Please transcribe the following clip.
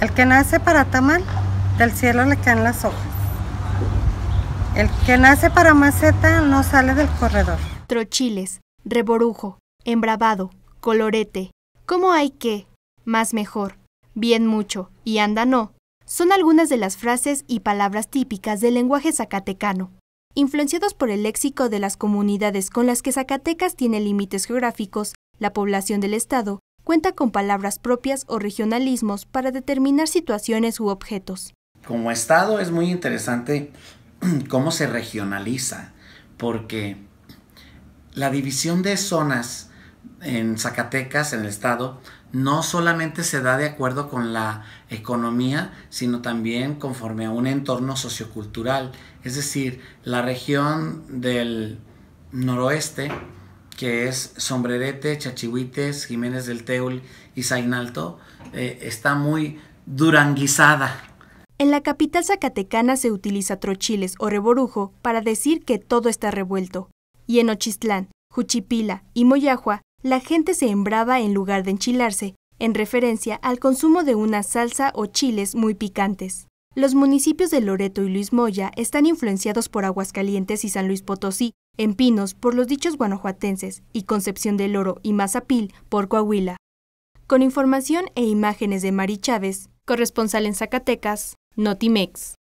El que nace para tamal, del cielo le caen las hojas. El que nace para maceta no sale del corredor. Trochiles, reborujo, embravado, colorete. ¿Cómo hay que? Más mejor, bien mucho y anda no. Son algunas de las frases y palabras típicas del lenguaje zacatecano influenciados por el léxico de las comunidades con las que Zacatecas tiene límites geográficos, la población del estado cuenta con palabras propias o regionalismos para determinar situaciones u objetos. Como Estado es muy interesante cómo se regionaliza, porque la división de zonas en Zacatecas, en el Estado, no solamente se da de acuerdo con la economía, sino también conforme a un entorno sociocultural. Es decir, la región del noroeste que es Sombrerete, Chachihuites, Jiménez del Teul y Zainalto, eh, está muy duranguizada. En la capital zacatecana se utiliza trochiles o reborujo para decir que todo está revuelto. Y en Ochistlán, Juchipila y Moyahua la gente se embraba en lugar de enchilarse, en referencia al consumo de una salsa o chiles muy picantes. Los municipios de Loreto y Luis Moya están influenciados por Aguascalientes y San Luis Potosí, en Pinos por los dichos guanajuatenses y Concepción del Oro y Mazapil por Coahuila. Con información e imágenes de Mari Chávez, corresponsal en Zacatecas, Notimex.